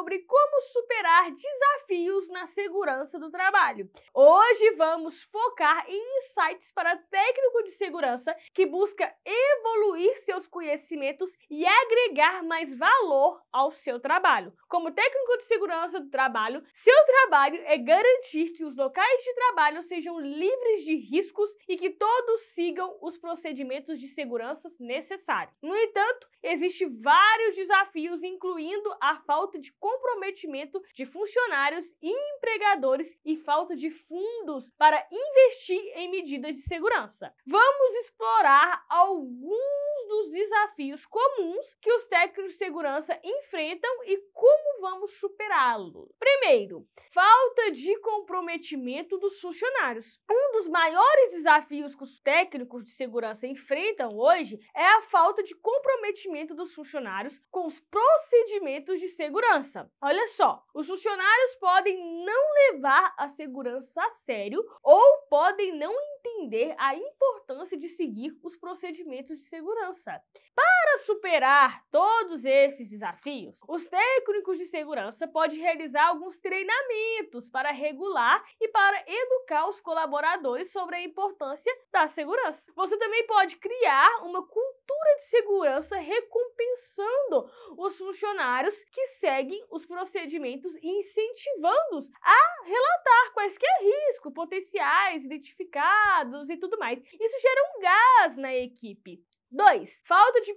sobre como superar desafios na segurança do trabalho. Hoje vamos focar em insights para técnico de segurança que busca evoluir seus conhecimentos e agregar mais valor ao seu trabalho. Como técnico de segurança do trabalho, seu trabalho é garantir que os locais de trabalho sejam livres de riscos e que todos sigam os procedimentos de segurança necessários. No entanto, existem vários desafios, incluindo a falta de comprometimento de funcionários e empregadores e falta de fundos para investir em medidas de segurança. Vamos explorar alguns dos desafios comuns que os técnicos de segurança enfrentam e como vamos superá-lo? Primeiro, falta de comprometimento dos funcionários. Um dos maiores desafios que os técnicos de segurança enfrentam hoje é a falta de comprometimento dos funcionários com os procedimentos de segurança. Olha só, os funcionários podem não levar a segurança a sério ou podem não entender a importância de seguir os procedimentos de segurança. Para para superar todos esses desafios, os técnicos de segurança podem realizar alguns treinamentos para regular e para educar os colaboradores sobre a importância da segurança. Você também pode criar uma cultura de segurança recompensando os funcionários que seguem os procedimentos e incentivando-os a relatar quaisquer riscos potenciais identificados e tudo mais. Isso gera um gás na equipe. 2. Falta de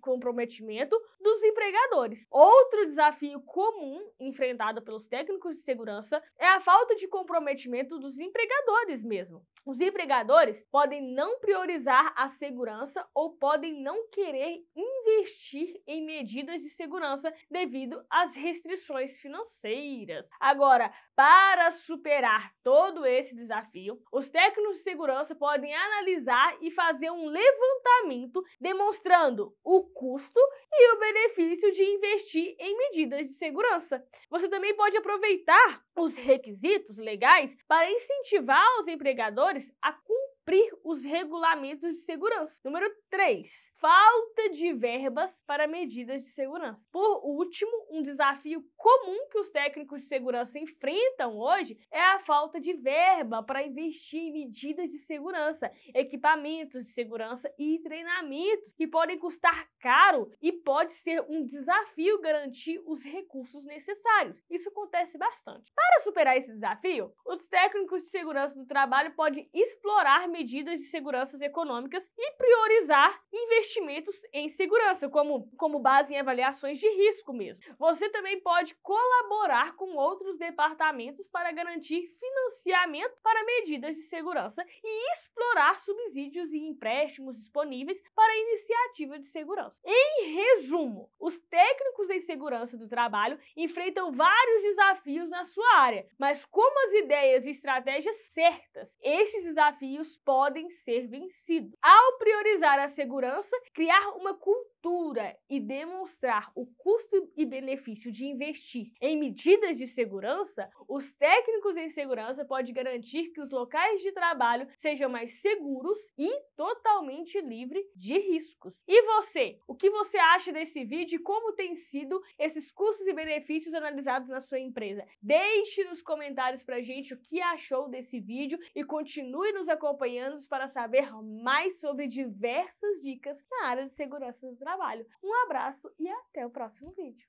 comprometimento dos empregadores. Outro desafio comum enfrentado pelos técnicos de segurança é a falta de comprometimento dos empregadores mesmo. Os empregadores podem não priorizar a segurança ou podem não querer investir em medidas de segurança devido às restrições financeiras. Agora, para superar todo esse desafio, os técnicos de segurança podem analisar e fazer um levantamento demonstrando o custo e o benefício de investir em medidas de segurança. Você também pode aproveitar os requisitos legais para incentivar os empregadores a cumprir cumprir os regulamentos de segurança. Número 3, falta de verbas para medidas de segurança. Por último, um desafio comum que os técnicos de segurança enfrentam hoje é a falta de verba para investir em medidas de segurança, equipamentos de segurança e treinamentos que podem custar caro e pode ser um desafio garantir os recursos necessários. Isso acontece bastante. Para superar esse desafio, os técnicos de segurança do trabalho podem explorar medidas de segurança econômicas e priorizar investimentos em segurança, como, como base em avaliações de risco mesmo. Você também pode colaborar com outros departamentos para garantir financiamento para medidas de segurança e explorar subsídios e empréstimos disponíveis para iniciativas de segurança. Em resumo, os técnicos em segurança do trabalho enfrentam vários desafios na sua área, mas como as ideias e estratégias certas, esses desafios podem ser vencidos. Ao priorizar a segurança, criar uma cultura e demonstrar o custo e benefício de investir em medidas de segurança, os técnicos em segurança podem garantir que os locais de trabalho sejam mais seguros e totalmente livres de riscos. E você, o que você acha desse vídeo e como tem sido esses custos e benefícios analisados na sua empresa? Deixe nos comentários pra gente o que achou desse vídeo e continue nos acompanhando para saber mais sobre diversas dicas na área de segurança do trabalho. Um abraço e até o próximo vídeo.